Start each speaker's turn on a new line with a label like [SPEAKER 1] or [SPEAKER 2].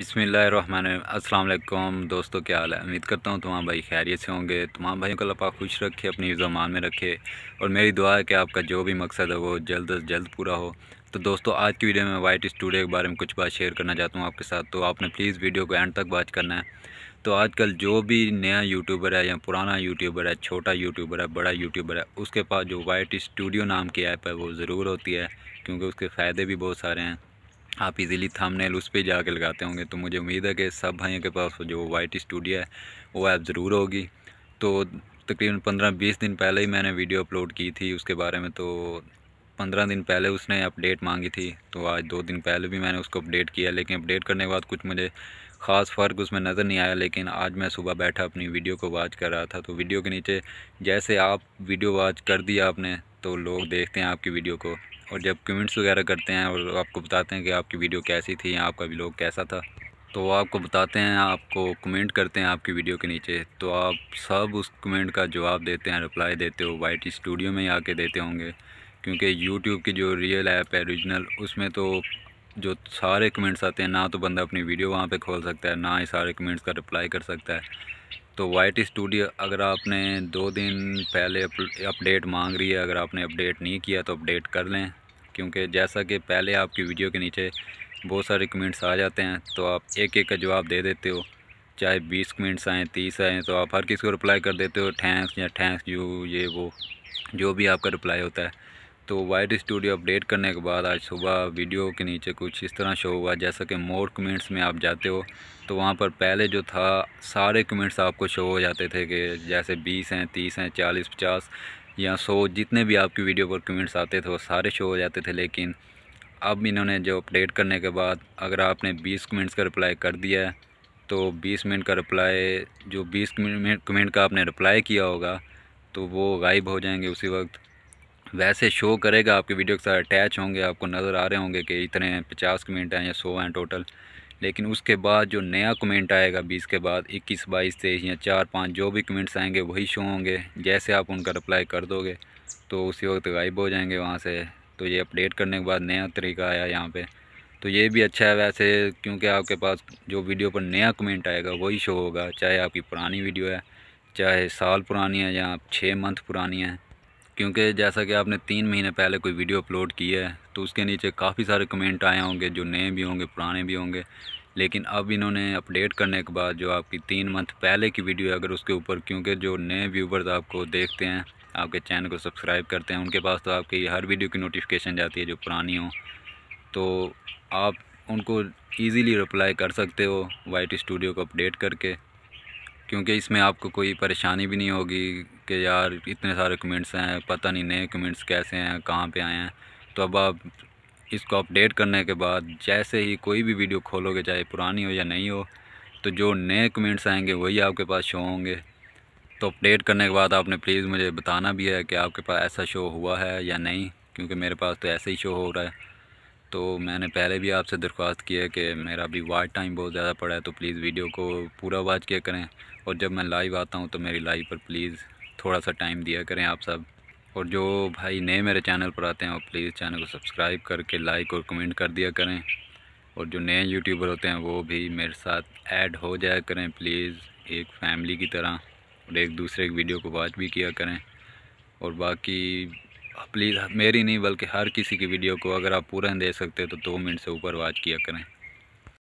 [SPEAKER 1] अस्सलाम वालेकुम दोस्तों क्या हाल है उम्मीद करता हूँ तमाम भाई खैरियत से होंगे तमाम भाइयों को अल्लाह पाक खुश रखे अपनी जमान में रखे और मेरी दुआ है कि आपका जो भी मकसद है वो जल्द अज जल्द पूरा हो तो दोस्तों आज की वीडियो में वाइट स्टूडियो के बारे में कुछ बात शेयर करना चाहता हूँ आपके साथ तो आपने प्लीज़ वीडियो को एंड तक बात करना है तो आजकल जो भी नया यूट्यूबर है या पुराना यूट्यूबर है छोटा यूट्यूबर है बड़ा यूट्यूबर है उसके पास जो वाइट स्टूडियो नाम की ऐप है वो ज़रूर होती है क्योंकि उसके फ़ायदे भी बहुत सारे हैं आप इजीली थंबनेल उस पर जाके लगाते होंगे तो मुझे उम्मीद है कि सब भाइयों के पास जो वाइट स्टूडियो है वो ऐप ज़रूर होगी तो तकरीबन पंद्रह बीस दिन पहले ही मैंने वीडियो अपलोड की थी उसके बारे में तो पंद्रह दिन पहले उसने अपडेट मांगी थी तो आज दो दिन पहले भी मैंने उसको अपडेट किया लेकिन अपडेट करने के बाद कुछ मुझे ख़ास फ़र्क उसमें नज़र नहीं आया लेकिन आज मैं सुबह बैठा अपनी वीडियो को वाच कर रहा था तो वीडियो के नीचे जैसे आप वीडियो वाच कर दिया आपने तो लोग देखते हैं आपकी वीडियो को और जब कमेंट्स वगैरह करते हैं और आपको बताते हैं कि आपकी वीडियो कैसी थी या आपका ब्लॉग कैसा था तो आपको बताते हैं आपको कमेंट करते हैं आपकी वीडियो के नीचे तो आप सब उस कमेंट का जवाब देते हैं रिप्लाई देते हो वाइट स्टूडियो में ही आके देते होंगे क्योंकि यूट्यूब की जो रियल ऐप है ओरिजिनल उसमें तो जो सारे कमेंट्स आते हैं ना तो बंदा अपनी वीडियो वहाँ पे खोल सकता है ना ही सारे कमेंट्स का रिप्लाई कर सकता है तो वाइट स्टूडियो अगर आपने दो दिन पहले अपडेट मांग रही है अगर आपने अपडेट नहीं किया तो अपडेट कर लें क्योंकि जैसा कि पहले आपकी वीडियो के नीचे बहुत सारे कमेंट्स आ जाते हैं तो आप एक एक का जवाब दे देते हो चाहे बीस कमेंट्स आएँ तीस आएँ तो आप हर किसी को रिप्लाई कर देते हो थैंक्स या थैंक्स यू ये वो जो भी आपका रिप्लाई होता है तो वाइट स्टूडियो अपडेट करने के बाद आज सुबह वीडियो के नीचे कुछ इस तरह शो हुआ जैसा कि मोर कमेंट्स में आप जाते हो तो वहाँ पर पहले जो था सारे कमेंट्स आपको शो हो जाते थे कि जैसे बीस हैं तीस हैं चालीस पचास या सो जितने भी आपकी वीडियो पर कमेंट्स आते थे वो सारे शो हो जाते थे लेकिन अब इन्होंने जो अपडेट करने के बाद अगर आपने 20 कमेंट्स का रिप्लाई कर दिया है तो 20 मिनट का रिप्लाई जो 20 कमेंट का आपने रिप्लाई किया होगा तो वो गायब हो जाएंगे उसी वक्त वैसे शो करेगा आपकी वीडियो के साथ अटैच होंगे आपको नज़र आ रहे होंगे कि इतने पचास कमेंट हैं या सौ हैं टोटल लेकिन उसके बाद जो नया कमेंट आएगा बीस के बाद इक्कीस बाईस तेईस या चार पाँच जो भी कमेंट्स आएंगे वही शो होंगे जैसे आप उनका रिप्लाई कर दोगे तो उसी वक्त गायब हो जाएंगे वहाँ से तो ये अपडेट करने के बाद नया तरीका आया यहाँ पे तो ये भी अच्छा है वैसे क्योंकि आपके पास जो वीडियो पर नया कमेंट आएगा वही शो होगा चाहे आपकी पुरानी वीडियो है चाहे साल पुरानी है या छः मंथ पुरानी है क्योंकि जैसा कि आपने तीन महीने पहले कोई वीडियो अपलोड की है तो उसके नीचे काफ़ी सारे कमेंट आए होंगे जो नए भी होंगे पुराने भी होंगे लेकिन अब इन्होंने अपडेट करने के बाद जो आपकी तीन मंथ पहले की वीडियो है अगर उसके ऊपर क्योंकि जो नए व्यूवर्स आपको देखते हैं आपके चैनल को सब्सक्राइब करते हैं उनके पास तो आपकी हर वीडियो की नोटिफिकेशन जाती है जो पुरानी हो तो आप उनको ईज़िली रिप्लाई कर सकते हो वाइट स्टूडियो को अपडेट करके क्योंकि इसमें आपको कोई परेशानी भी नहीं होगी कि यार इतने सारे कमेंट्स हैं पता नहीं नए कमेंट्स कैसे हैं कहाँ पे आए हैं तो अब आप इसको अपडेट करने के बाद जैसे ही कोई भी वीडियो खोलोगे चाहे पुरानी हो या नहीं हो तो जो नए कमेंट्स आएंगे वही आपके पास शो होंगे तो अपडेट करने के बाद आपने प्लीज़ मुझे बताना भी है कि आपके पास ऐसा शो हुआ है या नहीं क्योंकि मेरे पास तो ऐसे ही शो हो रहा है तो मैंने पहले भी आपसे दरख्वास्त की है कि मेरा अभी वाच टाइम बहुत ज़्यादा पड़ा है तो प्लीज़ वीडियो को पूरा वाच किया करें और जब मैं लाइव आता हूँ तो मेरी लाइव पर प्लीज़ थोड़ा सा टाइम दिया करें आप सब और जो भाई नए मेरे चैनल पर आते हैं वो प्लीज़ चैनल को सब्सक्राइब करके लाइक और कमेंट कर दिया करें और जो नए यूट्यूबर होते हैं वो भी मेरे साथ ऐड हो जाया करें प्लीज़ एक फैमिली की तरह और एक दूसरे की वीडियो को वॉच भी किया करें और बाकी प्लीज़ मेरी नहीं बल्कि हर किसी की वीडियो को अगर आप पूरा दे सकते तो दो मिनट से ऊपर वॉच किया करें